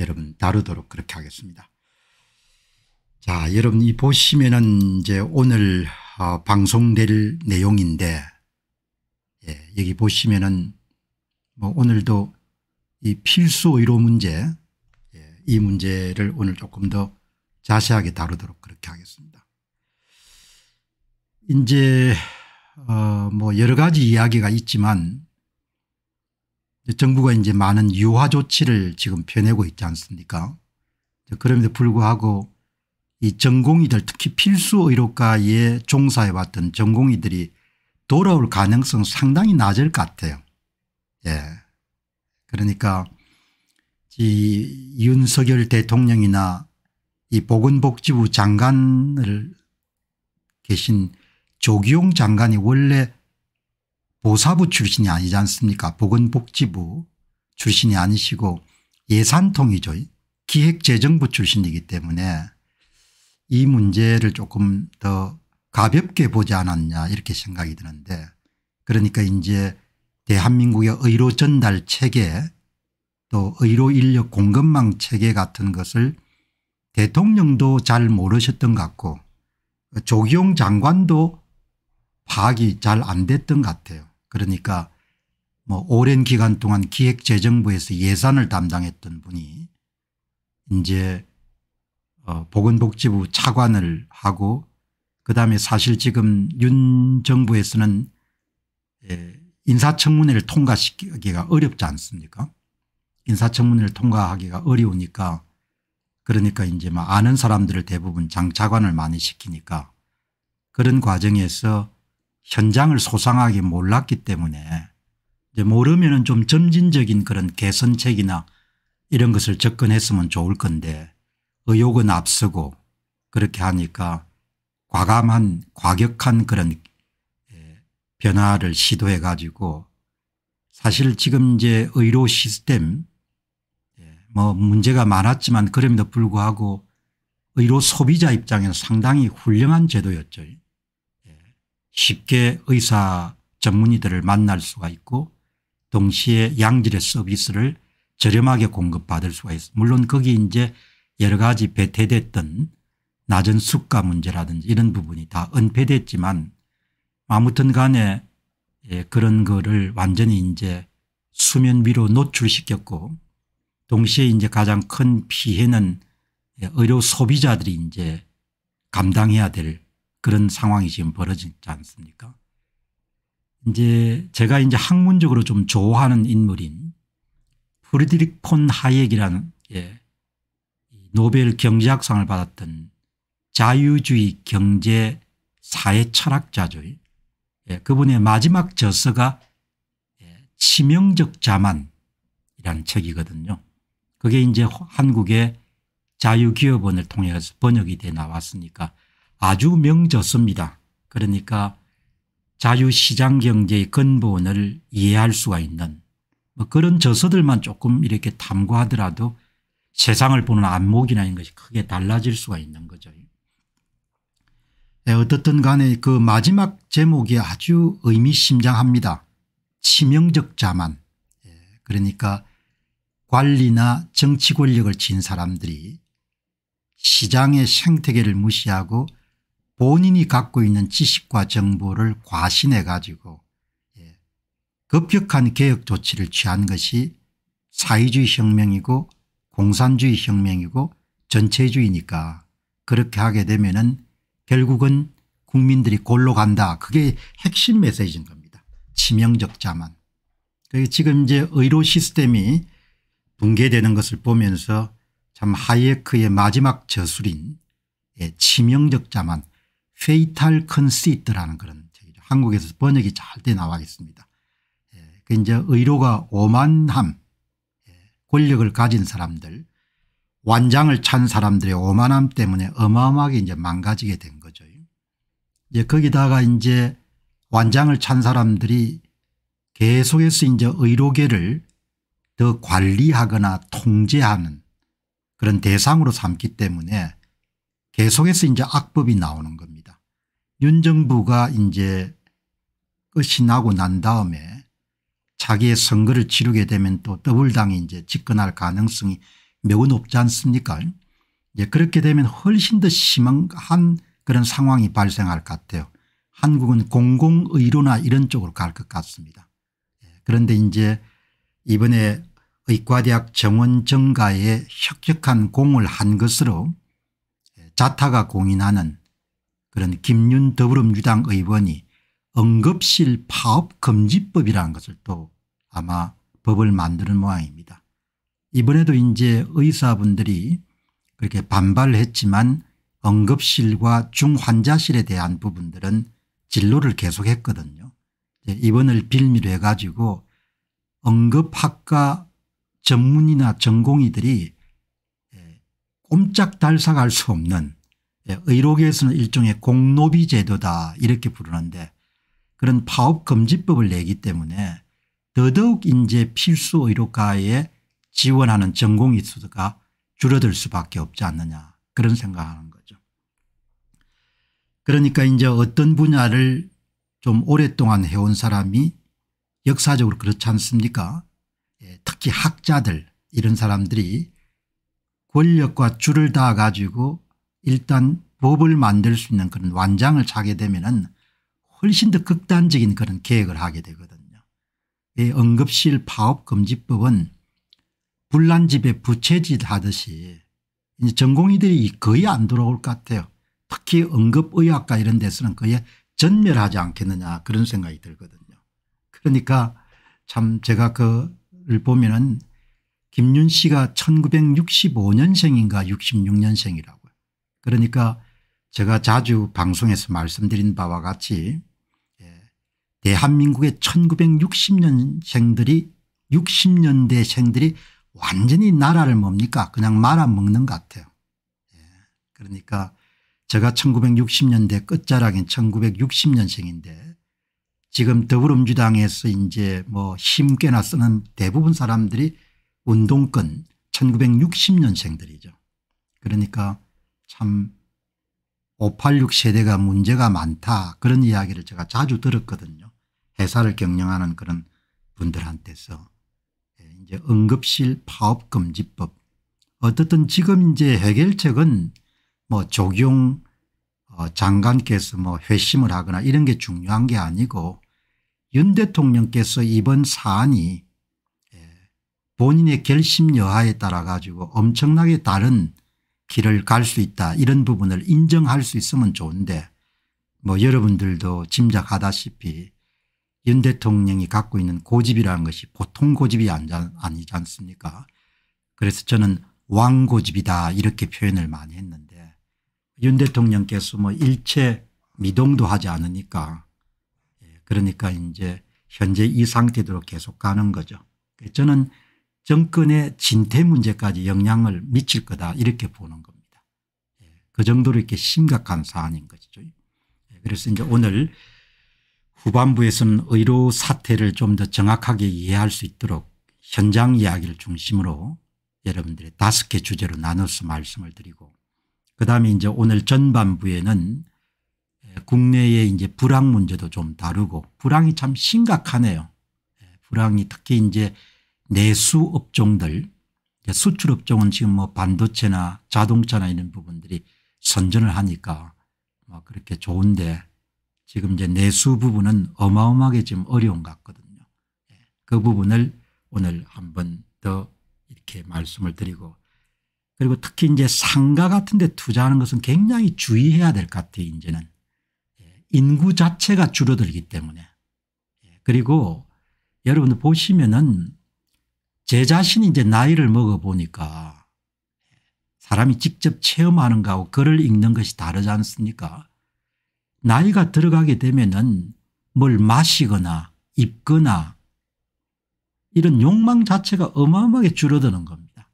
여러분 다루도록 그렇게 하겠습니다. 자, 여러분 이 보시면은 이제 오늘 어, 방송될 내용인데 예, 여기 보시면은 뭐 오늘도 이 필수 의료 문제 예, 이 문제를 오늘 조금 더 자세하게 다루도록 그렇게 하겠습니다. 이제 어, 뭐 여러 가지 이야기가 있지만 정부가 이제 많은 유화 조치를 지금 펴내고 있지 않습니까 그럼에도 불구하고 이 전공의들 특히 필수 의료과에 종사해 왔던 전공의들이 돌아올 가능성 상당히 낮을 것 같아요. 예. 그러니까 이 윤석열 대통령이나 이 보건복지부 장관을 계신 조기용 장관이 원래 보사부 출신이 아니지 않습니까 보건복지부 출신이 아니시고 예산통이죠 기획재정부 출신이기 때문에 이 문제를 조금 더 가볍게 보지 않았냐 이렇게 생각이 드는데 그러니까 이제 대한민국의 의료 전달 체계 또 의료 인력 공급망 체계 같은 것을 대통령도 잘 모르셨던 것 같고 조기용 장관도 파악이 잘 안 됐던 것 같아요. 그러니까 뭐 오랜 기간 동안 기획재정부에서 예산을 담당했던 분이 이제 어 보건복지부 차관을 하고 그다음에 사실 지금 윤 정부에서는 예, 인사청문회를 통과시키기가 어렵지 않습니까 인사청문회를 통과하기가 어려우니까 그러니까 이제 막 뭐 아는 사람들을 대부분 장차관을 많이 시키니까 그런 과정에서 현장을 소상하게 몰랐기 때문에 이제 모르면 좀 점진적인 그런 개선책이나 이런 것을 접근했으면 좋을 건데 의혹은 앞서고 그렇게 하니까 과감한 과격한 그런 예, 변화를 시도해 가지고 사실 지금 이제 의료 시스템 예, 뭐 문제가 많았지만 그럼에도 불구하고 의료 소비자 입장에서 상당히 훌륭한 제도였죠. 쉽게 의사 전문의들을 만날 수가 있고 동시에 양질의 서비스를 저렴하게 공급받을 수가 있어 물론 거기 이제 여러 가지 배태됐던 낮은 수가 문제라든지 이런 부분이 다 은폐됐지만 아무튼 간에 예, 그런 거를 완전히 이제 수면 위로 노출시켰고 동시에 이제 가장 큰 피해는 예, 의료 소비자들이 이제 감당해야 될 그런 상황이 지금 벌어지지 않습니까? 이제 제가 이제 학문적으로 좀 좋아하는 인물인 프리드릭 폰 하옙이라는 예, 노벨 경제학상을 받았던 자유주의 경제 사회 철학자죠. 예, 그분의 마지막 저서가 예, 치명적 자만이라는 책이거든요. 그게 이제 한국의 자유기업원을 통해서 번역이 돼 나왔으니까 아주 명졌습니다. 그러니까 자유시장 경제의 근본을 이해할 수가 있는 뭐 그런 저서들만 조금 이렇게 탐구하더라도 세상을 보는 안목이나 이런 것이 크게 달라질 수가 있는 거죠. 네, 어떻든 간에 그 마지막 제목이 아주 의미심장합니다. 치명적 자만 예, 그러니까 관리나 정치 권력을 쥔 사람들이 시장의 생태계를 무시하고 본인이 갖고 있는 지식과 정보를 과신해 가지고 예, 급격한 개혁 조치를 취한 것이 사회주의 혁명이고 공산주의 혁명이고 전체주의니까 그렇게 하게 되면 은 결국은 국민들이 골로 간다. 그게 핵심 메시지인 겁니다. 치명적 자만. 지금 이제 의료 시스템이 붕괴되는 것을 보면서 참 하이에크의 마지막 저술인 예, 치명적 자만 페이탈 컨시트라는 그런 책이죠. 한국에서 번역이 잘 돼 나와 있습니다. 예, 그 이제 의료가 오만함 예, 권력을 가진 사람들 완장을 찬 사람들의 오만함 때문에 어마어마하게 이제 망가지게 된 거죠. 이제 거기다가 이제 완장을 찬 사람들이 계속해서 이제 의료계를 더 관리하거나 통제하는 그런 대상으로 삼기 때문에 계속해서 이제 악법이 나오는 겁니다. 윤 정부가 이제 끝이 나고 난 다음에 자기의 선거를 치르게 되면 또 더블당이 이제 집권할 가능성이 매우 높지 않습니까? 이제 그렇게 되면 훨씬 더 심한 그런 상황이 발생할 것 같아요. 한국은 공공의료나 이런 쪽으로 갈 것 같습니다. 예, 그런데 이제 이번에 의과대학 정원 증가에 혁혁한 공을 한 것으로 예, 자타가 공인하는 그런 김윤 더불어민주당 의원이 응급실 파업금지법이라는 것을 또 아마 법을 만드는 모양입니다. 이번에도 이제 의사분들이 그렇게 반발을 했지만 응급실과 중환자실에 대한 부분들은 진로를 계속했거든요. 입원을 빌미로 해가지고 응급학과 전문이나 전공의들이 꼼짝 달싹할 수 없는 예, 의료계에서는 일종의 공노비 제도다 이렇게 부르는데 그런 파업금지법을 내기 때문에 더더욱 인제 필수 의료과에 지원하는 전공 인수가 줄어들 수밖에 없지 않느냐 그런 생각하는 거죠. 그러니까 이제 어떤 분야를 좀 오랫동안 해온 사람이 역사적으로 그렇지 않습니까 예, 특히 학자들 이런 사람들이 권력과 줄을 다 가지고 일단 법을 만들 수 있는 그런 완장을 차게 되면은 훨씬 더 극단적인 그런 계획을 하게 되거든요. 이 예, 응급실 파업금지법은 불난집에 부채질 하듯이 전공의들이 거의 안 들어올 것 같아요. 특히 응급의학과 이런 데서는 거의 전멸하지 않겠느냐 그런 생각이 들거든요. 그러니까 참 제가 그를 보면은 김윤 씨가 1965년생인가 66년생이라고 그러니까 제가 자주 방송에서 말씀드린 바와 같이 예, 대한민국의 1960년생들이 60년대생들이 완전히 나라를 뭡니까 그냥 말아먹는 것 같아요. 예, 그러니까 제가 1960년대 끝자락인 1960년생인데 지금 더불어민주당에서 이제 뭐 힘께나 쓰는 대부분 사람들이 운동권 1960년생들이죠. 그러니까 참586 세대가 문제가 많다 그런 이야기를 제가 자주 들었거든요. 회사를 경영하는 그런 분들한테서 예, 이제 응급실 파업금지법 어떻든 지금 이제 해결책은 뭐 조경 어, 장관께서 뭐 회심을 하거나 이런 게 중요한 게 아니고 윤 대통령께서 이번 사안이 예, 본인의 결심 여하에 따라 가지고 엄청나게 다른 길을 갈 수 있다 이런 부분을 인정할 수 있으면 좋은데 뭐 여러분들도 짐작하다시피 윤 대통령이 갖고 있는 고집이라는 것이 보통 고집이 아니지 않습니까 그래서 저는 왕고집이다 이렇게 표현을 많이 했는데 윤 대통령께서 뭐 일체 미동도 하지 않으니까 예, 그러니까 이제 현재 이 상태대로 계속 가는 거죠. 저는 정권의 진퇴 문제까지 영향을 미칠 거다 이렇게 보는 겁니다. 예, 그 정도로 이렇게 심각한 사안인 것이죠. 예, 그래서 이제 오늘 후반부에서는 의료 사태를 좀 더 정확하게 이해할 수 있도록 현장 이야기를 중심으로 여러분들의 다섯 개 주제로 나눠서 말씀을 드리고 그다음에 이제 오늘 전반부에는 예, 국내의 이제 불황 문제도 좀 다루고 불황이 참 심각하네요. 불황이 특히 이제 내수 업종들 수출 업종은 지금 뭐 반도체나 자동차나 이런 부분들이 선전을 하니까 뭐 그렇게 좋은데 지금 이제 내수 부분은 어마어마하게 지금 어려운 것 같거든요. 예, 그 부분을 오늘 한 번 더 이렇게 말씀을 드리고 그리고 특히 이제 상가 같은 데 투자하는 것은 굉장히 주의해야 될 것 같아요 이제는. 예, 인구 자체가 줄어들기 때문에 예, 그리고 여러분들 보시면은 제 자신이 이제 나이를 먹어보니까 사람이 직접 체험하는 거하고 글을 읽는 것이 다르지 않습니까? 나이가 들어가게 되면은 뭘 마시거나 입거나 이런 욕망 자체가 어마어마하게 줄어드는 겁니다.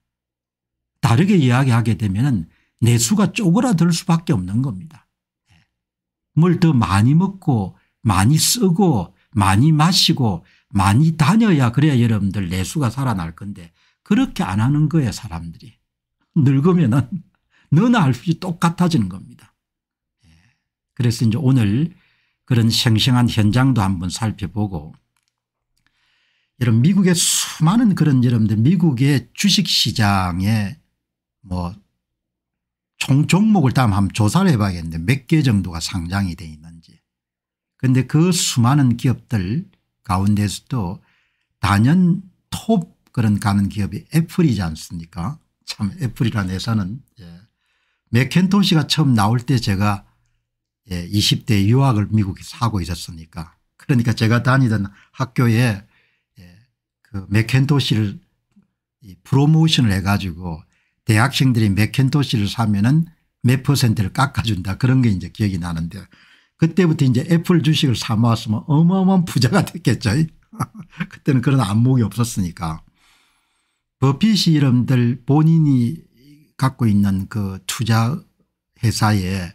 다르게 이야기하게 되면 내수가 쪼그라들 수밖에 없는 겁니다. 예. 뭘더 많이 먹고 많이 쓰고 많이 마시고 많이 다녀야 그래야 여러분들 내수가 살아날 건데 그렇게 안 하는 거예요 사람들이. 늙으면 은 너나 할 수 없이 똑같아지는 겁니다. 예. 그래서 이제 오늘 그런 생생한 현장도 한번 살펴보고 여러분 미국의 수많은 그런 여러분들 미국의 주식시장에 뭐 총 종목을 다 한번 조사를 해봐야겠는데 몇 개 정도가 상장이 돼 있는지. 그런데 그 수많은 기업들 가운데서도 단연 톱 그런 가는 기업이 애플이지 않습니까 참 애플이라는 회사는 예. 맥켄토시가 처음 나올 때 제가 예, 20대 유학을 미국에 사고 있었으니까 그러니까 제가 다니던 학교에 예, 그 맥켄토시를 프로모션을 해가지고 대학생들이 맥켄토시를 사면은 몇 퍼센트를 깎아준다 그런 게 이제 기억이 나는데 요 그때부터 이제 애플 주식을 사 모았으면 어마어마한 부자가 됐겠죠. 그때는 그런 안목이 없었으니까. 버핏이 이름들 본인이 갖고 있는 그 투자 회사의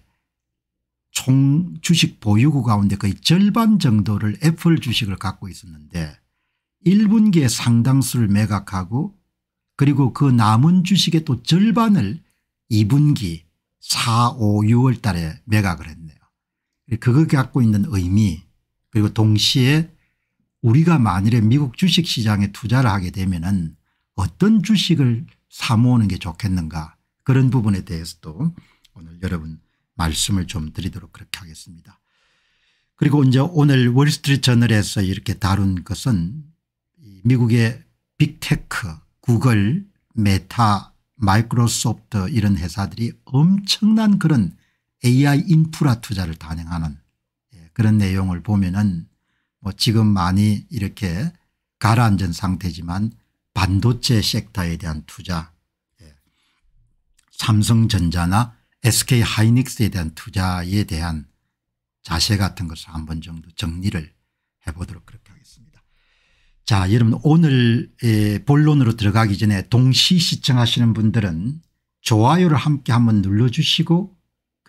총 주식 보유구 가운데 거의 절반 정도를 애플 주식을 갖고 있었는데 1분기에 상당수를 매각하고 그리고 그 남은 주식의 또 절반을 2분기 4, 5, 6월 달에 매각을 했는데 그거 갖고 있는 의미 그리고 동시에 우리가 만일에 미국 주식시장에 투자를 하게 되면 은 어떤 주식을 사모으는 게 좋겠는가 그런 부분에 대해서도 오늘 여러분 말씀을 좀 드리도록 그렇게 하겠습니다. 그리고 이제 오늘 월스트리트 저널에서 이렇게 다룬 것은 미국의 빅테크 구글 메타 마이크로소프트 이런 회사들이 엄청난 그런 AI 인프라 투자를 단행하는 예, 그런 내용을 보면은 뭐 지금 많이 이렇게 가라앉은 상태지만 반도체 섹터에 대한 투자 예, 삼성전자나 SK하이닉스에 대한 투자에 대한 자세 같은 것을 한 번 정도 정리를 해보도록 그렇게 하겠습니다. 자 여러분 오늘 예, 본론으로 들어가기 전에 동시 시청하시는 분들은 좋아요를 함께 한번 눌러주시고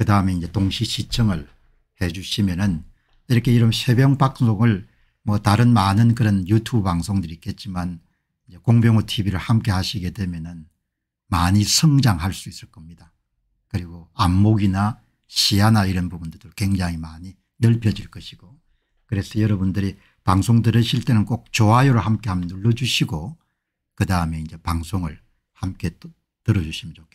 그 다음에 이제 동시 시청을 해 주시면은 이렇게 이런 새벽 방송을 뭐 다른 많은 그런 유튜브 방송들이 있겠지만 공병호 tv를 함께 하시게 되면은 많이 성장할 수 있을 겁니다. 그리고 안목이나 시야나 이런 부분들도 굉장히 많이 넓혀질 것이고 그래서 여러분들이 방송 들으실 때는 꼭 좋아요를 함께 한번 눌러주시고 그 다음에 이제 방송을 함께 들어주시면 좋겠습니다.